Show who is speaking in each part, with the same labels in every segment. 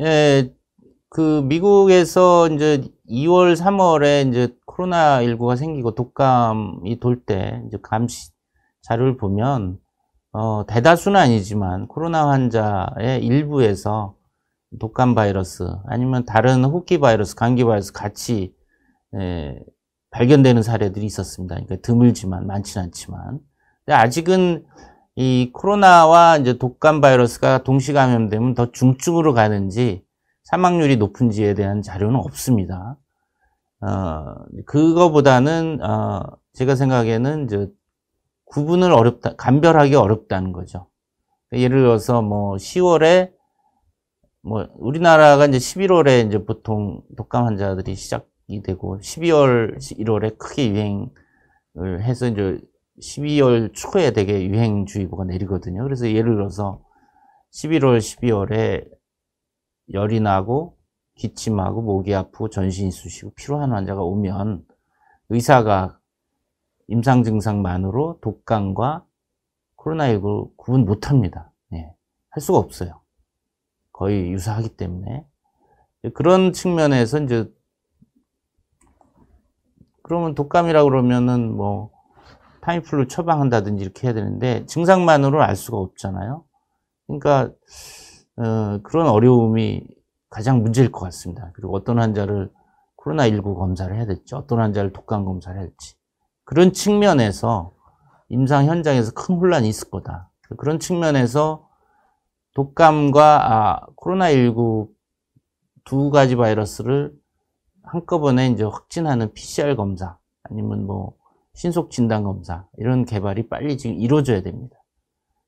Speaker 1: 예, 그 미국에서 이제 2월, 3월에 이제 코로나19가 생기고 독감이 돌 때 이제 감시 자료를 보면 어, 대다수는 아니지만 코로나 환자의 일부에서 독감 바이러스 아니면 다른 호흡기 바이러스, 감기 바이러스 같이 예, 발견되는 사례들이 있었습니다. 그러니까 드물지만 많지는 않지만 근데 아직은 이 코로나와 이제 독감 바이러스가 동시 감염되면 더 중증으로 가는지 사망률이 높은지에 대한 자료는 없습니다. 어, 그거보다는 어, 제가 생각에는 이제 구분을 어렵다, 감별하기 어렵다는 거죠. 예를 들어서 뭐 10월에 뭐 우리나라가 이제 11월에 이제 보통 독감 환자들이 시작이 되고 12월, 1월에 크게 유행을 해서 이제 12월 초에 되게 유행주의보가 내리거든요. 그래서 예를 들어서 11월, 12월에 열이 나고 기침하고 목이 아프고 전신이 쑤시고 피로한 환자가 오면 의사가 임상 증상만으로 독감과 코로나19 를 구분 못 합니다. 예. 할 수가 없어요. 거의 유사하기 때문에. 그런 측면에서 이제, 그러면 독감이라 그러면은 뭐, 타이플로 처방한다든지 이렇게 해야 되는데 증상만으로는 알 수가 없잖아요. 그러니까 어, 그런 어려움이 가장 문제일 것 같습니다. 그리고 어떤 환자를 코로나19 검사를 해야 될지 어떤 환자를 독감 검사를 해야 될지 그런 측면에서 임상 현장에서 큰 혼란이 있을 거다. 그런 측면에서 독감과 아, 코로나19 두 가지 바이러스를 한꺼번에 이제 확진하는 PCR 검사 아니면 뭐 신속 진단 검사 이런 개발이 빨리 지금 이루어져야 됩니다.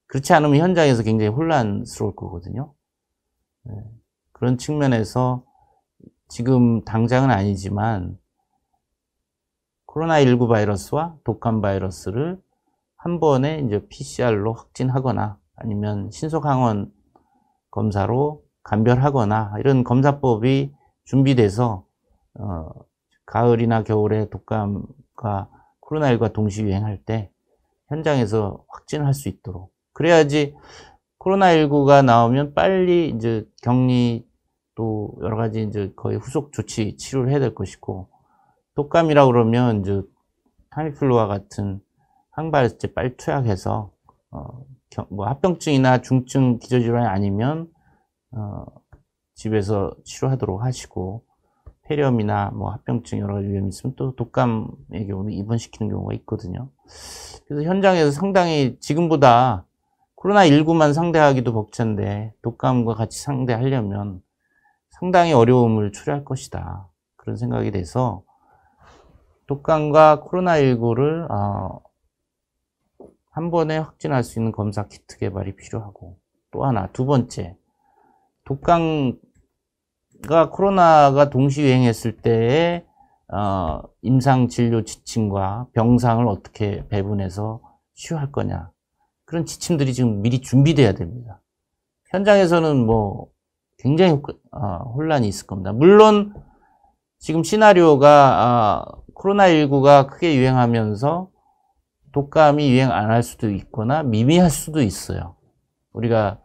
Speaker 1: 그렇지 않으면 현장에서 굉장히 혼란스러울 거거든요. 네. 그런 측면에서 지금 당장은 아니지만 코로나19 바이러스와 독감 바이러스를 한 번에 이제 PCR로 확진하거나 아니면 신속 항원 검사로 감별하거나 이런 검사법이 준비돼서 어, 가을이나 겨울에 독감과 코로나19가 동시 유행할 때 현장에서 확진할 수 있도록 그래야지 코로나19가 나오면 빨리 이제 격리 또 여러 가지 이제 거의 후속 조치 치료를 해야 될 것이고 독감이라 고 그러면 이제 타미플루와 같은 항바이제 빨리 투약해서 어, 뭐 합병증이나 중증 기저질환이 아니면 어, 집에서 치료하도록 하시고 폐렴이나 뭐 합병증 여러 가지 위험이 있으면 또 독감의 경우는 입원시키는 경우가 있거든요. 그래서 현장에서 상당히 지금보다 코로나19만 상대하기도 벅찬데 독감과 같이 상대하려면 상당히 어려움을 초래할 것이다. 그런 생각이 돼서 독감과 코로나19를 어, 한 번에 확진할 수 있는 검사 키트 개발이 필요하고 또 하나 두 번째 독감 그러니까 코로나가 동시 유행했을 때의 어, 임상 진료 지침과 병상을 어떻게 배분해서 치유할 거냐 그런 지침들이 지금 미리 준비돼야 됩니다. 현장에서는 뭐 굉장히 어, 혼란이 있을 겁니다. 물론 지금 시나리오가 어, 아, 코로나19가 크게 유행하면서 독감이 유행 안 할 수도 있거나 미미할 수도 있어요. 우리가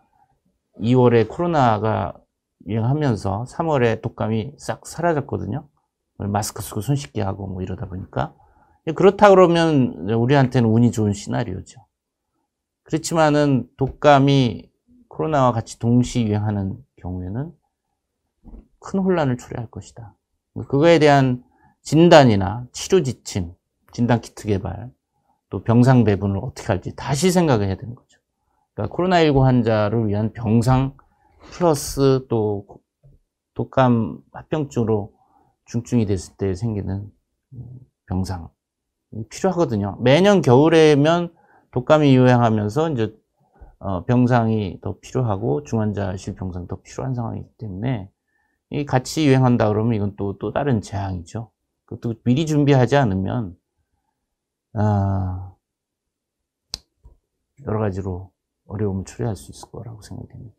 Speaker 1: 2월에 코로나가 유행하면서 3월에 독감이 싹 사라졌거든요. 마스크 쓰고 손 씻게 하고 뭐 이러다 보니까. 예, 그렇다 그러면 우리한테는 운이 좋은 시나리오죠. 그렇지만은 독감이 코로나와 같이 동시 유행하는 경우에는 큰 혼란을 초래할 것이다. 그거에 대한 진단이나 치료 지침, 진단 키트 개발, 또 병상 배분을 어떻게 할지 다시 생각을 해야 되는 거죠. 그러니까 코로나19 환자를 위한 병상 플러스 또 독감 합병증으로 중증이 됐을 때 생기는 음, 병상 필요하거든요. 매년 겨울에면 독감이 유행하면서 이제 어, 병상이 더 필요하고 중환자실 병상 더 필요한 상황이기 때문에 이 같이 유행한다 그러면 이건 또 또 다른 재앙이죠. 그것도 미리 준비하지 않으면 아, 여러 가지로 어려움을 초래할 수 있을 거라고 생각됩니다.